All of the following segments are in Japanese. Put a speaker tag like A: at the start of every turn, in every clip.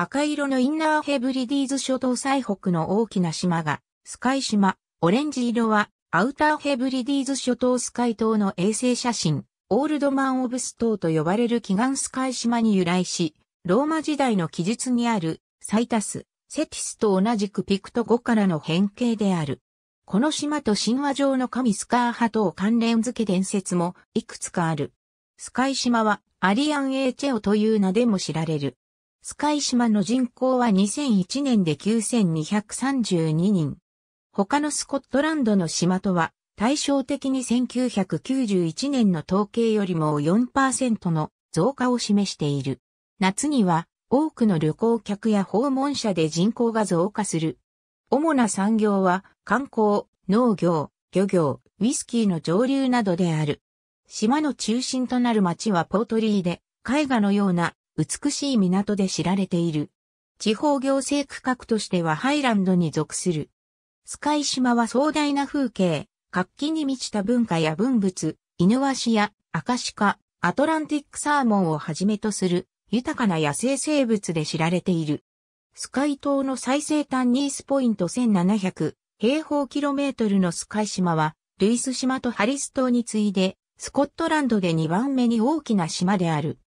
A: 赤色のインナーヘブリディーズ諸島最北の大きな島が、スカイ島、オレンジ色は、アウターヘブリディーズ諸島スカイ島の衛星写真、オールドマン・オブス島と呼ばれる祈願スカイ島に由来し、ローマ時代の記述にある、サイタス、セティスと同じくピクト語からの変形である。この島と神話上の神スカー派と関連付け伝説もいくつかある。スカイ島はアリアン・エーチェオという名でも知られる。カイ島の人口は2001年で9232人。他のスコットランドの島とは、対照的に1991年の統計よりも4%の増加を示している。夏には多くの旅行客や訪問者で人口が増加する。主な産業は観光、農業、漁業、ウィスキーの上流などである。島の中心となる町はポートリーで、絵画のような美しい港で知られている。地方行政区画としてはハイランドに属する。スカイ島は壮大な風景、活気に満ちた文化や文物、イヌワシやアカシカ、アトランティックサーモンをはじめとする豊かな野生生物で知られている。スカイ島の最西端ニースポイント1700平方キロメートルのスカイ島は、ルイス島とハリス島に次いで、スコットランドで2番目に大きな島である。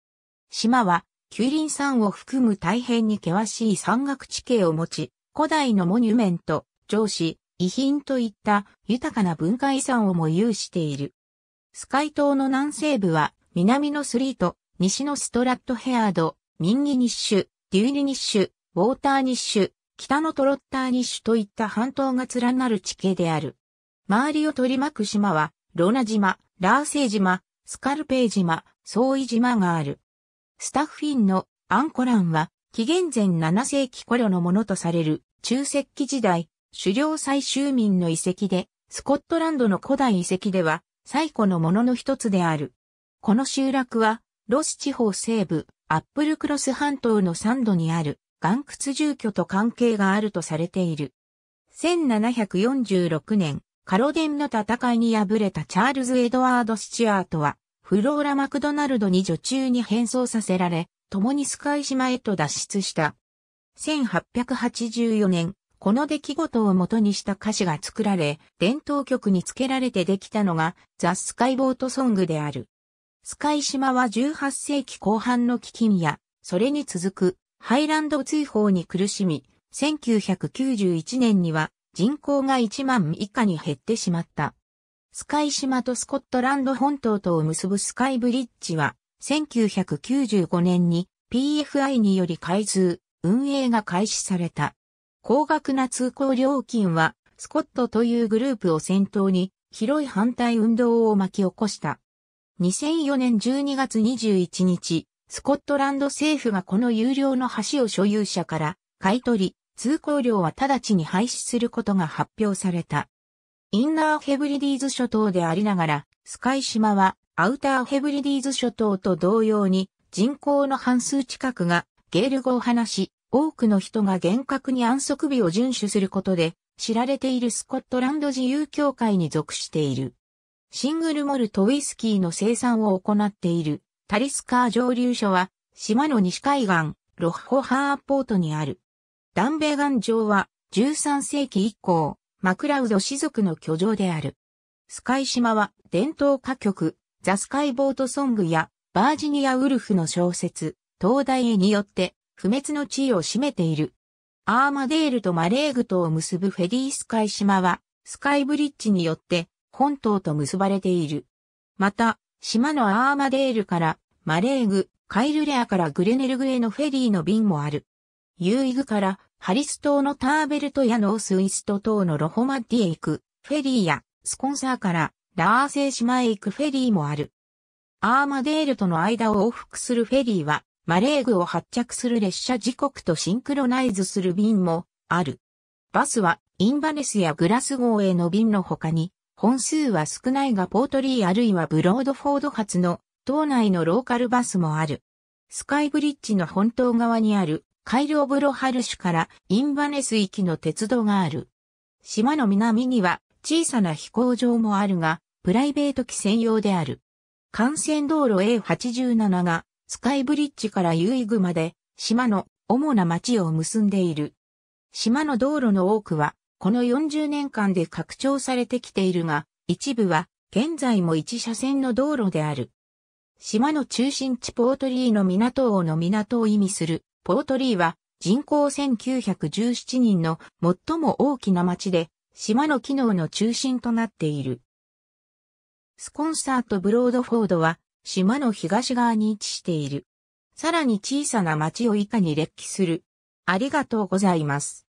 A: 島は九輪山を含む大変に険しい山岳地形を持ち、古代のモニュメント、城市、遺品といった豊かな文化遺産をも有している。スカイ島の南西部は南のスリート、西のストラットヘアード、ミンギニッシュ、デューリニッシュ、ウォーターニッシュ、北のトロッターニッシュといった半島が連なる地形である。周りを取り巻く島は、ロナ島、ラーセイ島、スカルペイ島、ソーイ島がある。スタッフィンのアンコランは、紀元前7世紀頃のものとされる中石器時代、狩猟採集民の遺跡で、スコットランドの古代遺跡では最古のものの一つである。この集落は、ロス地方西部、アップルクロス半島の山度にある岩屈住居と関係があるとされている。1746年、カロデンの戦いに敗れたチャールズ・エドワード・スチュアートは、フローラ・マクドナルドに女中に変装させられ、共にスカイ島へと脱出した。1884年、この出来事を元にした歌詞が作られ、伝統曲に付けられてできたのが、ザ・スカイボートソングである。スカイ島は18世紀後半の飢饉や、それに続く、ハイランド追放に苦しみ、1991年には人口が1万以下に減ってしまった。スカイ島とスコットランド本島とを結ぶスカイブリッジは、1995年に PFI により開通、運営が開始された。高額な通行料金は、スコットというグループを先頭に、広い反対運動を巻き起こした。2004年12月21日、スコットランド政府がこの有料の橋を所有者から買い取り、通行料は直ちに廃止することが発表された。インナーヘブリディーズ諸島でありながら、スカイ島はアウターヘブリディーズ諸島と同様に人口の半数近くがゲール語を話し、多くの人が厳格に安息日を遵守することで知られているスコットランド自由協会に属している。シングルモルトウイスキーの生産を行っているタリスカー蒸留所は島の西海岸ロッホハーポートにある。ダンベガン城は13世紀以降マクラウド氏族の居城である。スカイ島は伝統歌曲、ザ・スカイ・ボート・ソングやバージニア・ウルフの小説、東大へによって不滅の地位を占めている。アーマデールとマレーグ島を結ぶフェデースカイ島はスカイブリッジによって本島と結ばれている。また、島のアーマデールからマレーグ、カイルレアからグレネルグへのフェリーの便もある。ユーイグからハリス島のターベルトやノースイスト島のロホマッディへ行くフェリーやスコンサーからラーセー島へ行くフェリーもある。アーマデールとの間を往復するフェリーはマレーグを発着する列車時刻とシンクロナイズする便もある。バスはインバネスやグラスゴーへの便の他に本数は少ないがポートリーあるいはブロードフォード発の島内のローカルバスもある。スカイブリッジの本島側にあるカイル・オブロハルシュからインバネス行きの鉄道がある。島の南には小さな飛行場もあるが、プライベート機専用である。幹線道路 A87 がスカイブリッジからユイグまで島の主な町を結んでいる。島の道路の多くはこの40年間で拡張されてきているが、一部は現在も一車線の道路である。島の中心地ポートリーの港王の港を意味するポートリーは人口1917人の最も大きな町で、島の機能の中心となっている。スコンサートブロードフォードは島の東側に位置している。さらに小さな町を以下に列記する。ありがとうございます。